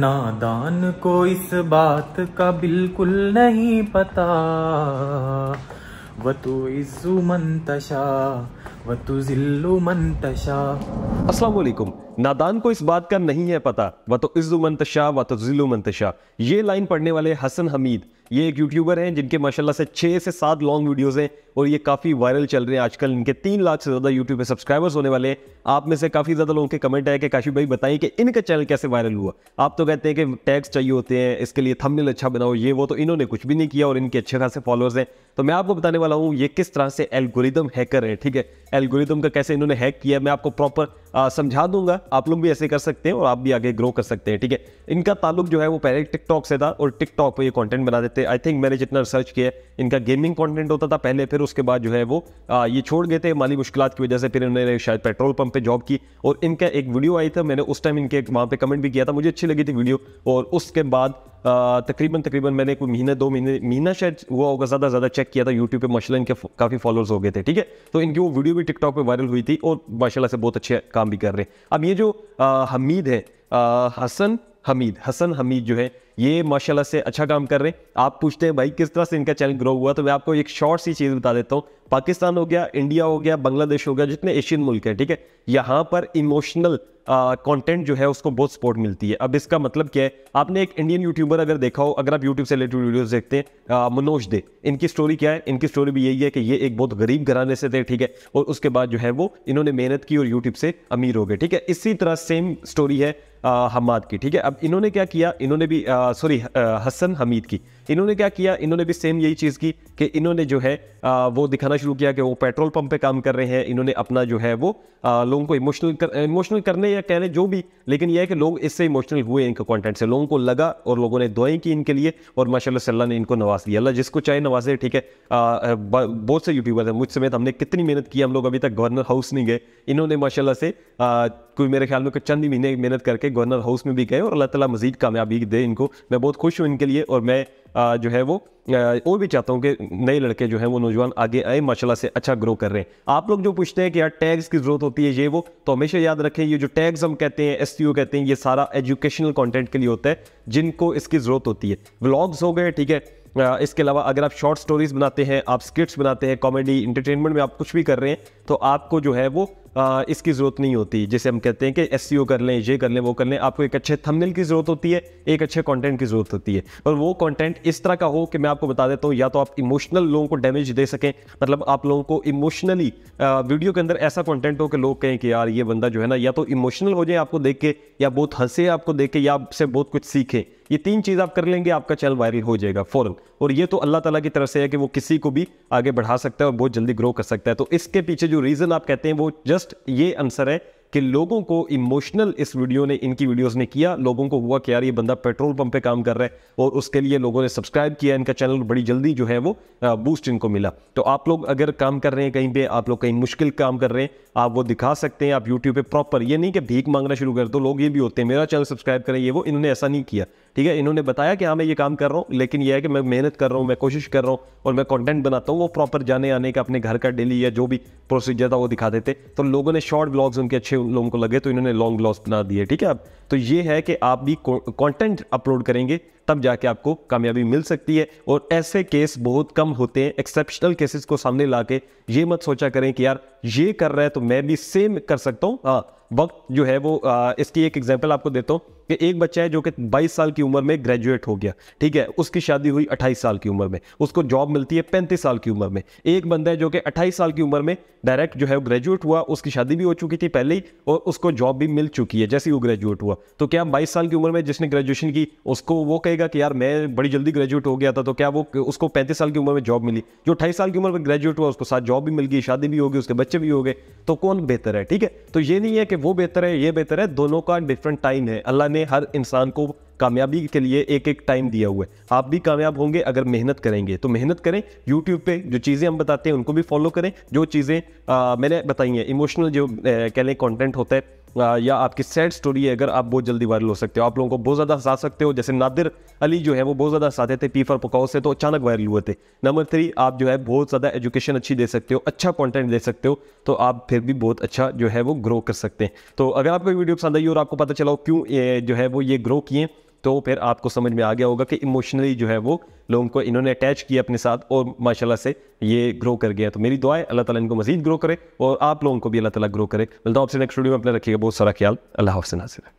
नादान को इस बात का बिल्कुल नहीं पता तो इज्जु मंतशा वतु जिल्लु मंतशा अस्सलाम वालेकुम नादान को इस बात का नहीं है पता वतो इज्जु मंतशा वतो जिल्लु मंतशा ये लाइन पढ़ने वाले हसन हमीद ये एक यूट्यूबर हैं जिनके माशाल्लाह से छः से सात लॉन्ग वीडियोस हैं और ये काफ़ी वायरल चल रहे हैं आजकल इनके तीन लाख से ज़्यादा यूट्यूब पे सब्सक्राइबर्स होने वाले हैं आप में से काफ़ी ज़्यादा लोगों के कमेंट आए कि काशी भाई बताएं कि इनका चैनल कैसे वायरल हुआ आप तो कहते हैं कि टैक्स चाहिए होते हैं इसके लिए थमनिल अच्छा बनाओ ये वो तो इन्होंने कुछ भी नहीं किया और इनके अच्छे खासे फॉलोअर्स हैं तो मैं आपको बताने वाला हूँ ये किस तरह से एल्गोरिदम हैकर है ठीक है एल्गोरिदम का कैसे इन्होंने हैक किया मैं आपको प्रॉपर समझा दूंगा आप लोग भी ऐसे कर सकते हैं और आप भी आगे ग्रो कर सकते हैं ठीक है इनका ताल्लुक जो है वो पहले टिकटॉक से था और टिकटॉक पर ये कॉन्टेंट बना देते सकते आई थिंक मैंने जितना रिसर्च किया इनका गेमिंग कंटेंट होता था पहले फिर उसके बाद जो है वो आ, ये छोड़ गए थे माली मुश्किल की वजह से फिर इन्होंने शायद पेट्रोल पंप पे जॉब की और इनका एक वीडियो आई था मैंने उस टाइम इनके वहाँ पे कमेंट भी किया था मुझे अच्छी लगी थी वीडियो और उसके बाद तकरीबन तकरीबन मैंने कोई महीने दो महीने महीना शायद हुआ होगा ज़्यादा ज़्यादा चेक किया था यूट्यूब पर माशाला इनके काफ़ी फॉलोअर्स हो गए थे ठीक है तो इनकी वो वीडियो भी टिकटॉक पर वायरल हुई थी और माशाला से बहुत अच्छे काम भी कर रहे हैं अब ये जो हमीद है हसन हमीद हसन हमीद जो है ये माशाल्लाह से अच्छा काम कर रहे हैं आप पूछते हैं भाई किस तरह से इनका चैनल ग्रो हुआ तो मैं आपको एक शॉर्ट सी चीज़ बता देता हूँ पाकिस्तान हो गया इंडिया हो गया बांग्लादेश हो गया जितने एशियन मुल्क हैं ठीक है यहाँ पर इमोशनल कंटेंट जो है उसको बहुत सपोर्ट मिलती है अब इसका मतलब क्या है आपने एक इंडियन यूट्यूबर अगर देखा हो अगर आप यूट्यूब से रिलेटेड वीडियोस देखते हैं मनोज दे इनकी स्टोरी क्या है इनकी स्टोरी भी यही है कि ये एक बहुत गरीब घराने से थे ठीक है और उसके बाद जो है वो इन्होंने मेहनत की और यूट्यूब से अमीर हो गए ठीक है इसी तरह सेम स्टोरी है हमाद की ठीक है अब इन्होंने क्या किया इन्होंने भी सॉरी हसन हमीद की इन्होंने क्या किया इन्होंने भी सेम यही चीज़ की कि इन्होंने जो है आ, वो दिखाना शुरू किया कि वो पेट्रोल पंप पे काम कर रहे हैं इन्होंने अपना जो है वो लोगों को इमोशनल कर, इमोशनल करने या कह लें जो भी लेकिन यह है कि लोग इससे इमोशनल हुए इनके कंटेंट से लोगों को लगा और लोगों ने दुआई की इनके लिए और माशाल्लाह अल्लाह ने इनको नवाज दिया अल्लाह जिसको चाहे नवाजे ठीक है बहुत से यूट्यूबर हैं मुझ समेत हमने कितनी मेहनत की हम लोग अभी तक गवर्नर हाउस नहीं गए इन्होंने माशा से कोई मेरे ख्याल में कुछ चंद ही महीने मेहनत करके गवर्नर हाउस में भी गए और अल्लाह तला मजीद कामयाबी दे इनको मैं बहुत खुश हूँ इनके लिए और मैं जो है वो और भी चाहता हूँ कि नए लड़के जो हैं वो नौजवान आगे आए माशाल्लाह से अच्छा ग्रो कर रहे हैं आप लोग जो पूछते हैं कि यार टैग्स की ज़रूरत होती है ये वो तो हमेशा याद रखें ये जो टैग्स हम कहते हैं एस कहते हैं ये सारा एजुकेशनल कॉन्टेंट के लिए होता है जिनको इसकी ज़रूरत होती है व्लॉग्स हो गए ठीक है इसके अलावा अगर आप शॉर्ट स्टोरीज बनाते हैं आप स्किट्स बनाते हैं कॉमेडी इंटरटेनमेंट में आप कुछ भी कर रहे हैं तो आपको जो है वो आ, इसकी ज़रूरत नहीं होती जैसे हम कहते हैं कि एस e कर लें ये कर लें वो कर लें आपको एक अच्छे थंबनेल की ज़रूरत होती है एक अच्छे कंटेंट की ज़रूरत होती है और वो कंटेंट इस तरह का हो कि मैं आपको बता देता हूँ या तो आप इमोशनल लोगों को डैमेज दे सकें मतलब आप लोगों को इमोशनली वीडियो के अंदर ऐसा कॉन्टेंट हो कि लोग कहें कि यार ये बंदा जो है ना या तो इमोशनल हो जाए आपको देख के या बहुत हंसे आपको देख के या आपसे बहुत कुछ सीखें ये तीन चीज़ आप कर लेंगे आपका चैनल वायरल हो जाएगा फ़ौरन और ये तो अल्लाह ताला की तरफ से है कि वो किसी को भी आगे बढ़ा सकता है और बहुत जल्दी ग्रो कर सकता है तो इसके पीछे जो रीज़न आप कहते हैं वो जस्ट ये आंसर है कि लोगों को इमोशनल इस वीडियो ने इनकी वीडियोस ने किया लोगों को हुआ कि यार ये बंदा पेट्रोल पंप पे काम कर रहा है और उसके लिए लोगों ने सब्सक्राइब किया इनका चैनल बड़ी जल्दी जो है वो बूस्ट इनको मिला तो आप लोग अगर काम कर रहे हैं कहीं पर आप लोग कहीं मुश्किल काम कर रहे हैं आप वो दिखा सकते हैं आप यूट्यूब पर प्रॉपर ये नहीं कि भीख मांगना शुरू कर दो लोग ये भी होते हैं मेरा चैनल सब्सक्राइब करें ये वो इन्होंने ऐसा नहीं किया ठीक है इन्होंने बताया कि हाँ मैं ये काम कर रहा हूँ लेकिन यह है कि मैं मेहनत कर रहा हूँ मैं कोशिश कर रहा हूँ और मैं कॉन्टेंट बनाता हूँ वो प्रॉपर जाने आने का अपने घर का डेली या जो भी प्रोसीजर था वो दिखा देते तो लोगों ने शॉर्ट ब्लॉग्स उनके अच्छे अच्छे लोगों को लगे तो इन्होंने लॉन्ग ब्लॉग्स बना दिए ठीक है आप तो ये है कि आप भी कंटेंट अपलोड करेंगे तब जाके आपको कामयाबी मिल सकती है और ऐसे केस बहुत कम होते हैं एक्सेप्शनल केसेस को सामने ला के ये मत सोचा करें कि यार ये कर रहा है तो मैं भी सेम कर सकता हूँ हाँ, वक्त जो है वो आ, इसकी एक एग्जाम्पल आपको देता हूँ कि एक बच्चा है जो कि 22 साल की उम्र में ग्रेजुएट हो गया ठीक है उसकी शादी हुई 28 साल की उम्र में उसको जॉब मिलती है 35 साल की उम्र में एक बंदा है जो कि 28 साल की उम्र में डायरेक्ट जो है वो ग्रेजुएट हुआ उसकी शादी भी हो चुकी थी पहले ही और उसको जॉब भी मिल चुकी है जैसे ही वो ग्रेजुएट हुआ तो क्या बाईस साल की उम्र में जिसने ग्रेजुएशन की उसको वो कहे कहेगा कि यार मैं बड़ी जल्दी ग्रेजुएट हो गया था तो क्या वो उसको पैंतीस साल की उम्र में जॉब मिली जो अट्ठाईस साल की उम्र में ग्रेजुएट हुआ उसको साथ जॉब भी मिल गई शादी भी होगी उसके बच्चे भी हो गए तो कौन बेहतर है ठीक है तो ये नहीं है कि वो बेहतर है ये बेहतर है दोनों का डिफरेंट टाइम है अल्लाह ने हर इंसान को कामयाबी के लिए एक एक टाइम दिया हुआ है आप भी कामयाब होंगे अगर मेहनत करेंगे तो मेहनत करें यूट्यूब पे जो चीज़ें हम बताते हैं उनको भी फॉलो करें जो चीज़ें मैंने बताई हैं इमोशनल जो कह लें कॉन्टेंट होता है या आपकी सैड स्टोरी है अगर आप बहुत जल्दी वायरल हो सकते हो आप लोगों को बहुत ज़्यादा हंसा सकते हो जैसे नादिर अली जो है वो बहुत ज़्यादा हंसाते थे पीफर पकाओ से तो अचानक वायरल हुए थे नंबर थ्री आप जो है बहुत ज़्यादा एजुकेशन अच्छी दे सकते हो अच्छा कॉन्टेंट दे सकते हो तो आप फिर भी बहुत अच्छा जो है वो ग्रो कर सकते हैं तो अगर आपको वीडियो पसंद आई और आपको पता चला क्यों जो है वो ये ग्रो किए तो फिर आपको समझ में आ गया होगा कि इमोशनली जो है वो लोगों को इन्होंने अटैच किया अपने साथ और माशाल्लाह से ये ग्रो कर गया तो मेरी दुआ है अल्लाह ताला इनको मजीद ग्रो करे और आप लोगों को भी अल्लाह ताला ग्रो करे मिलता हूँ आपसे नेक्स्ट वीडियो में अपना रखिएगा बहुत सारा ख्याल अल्लाह हाफ नासिर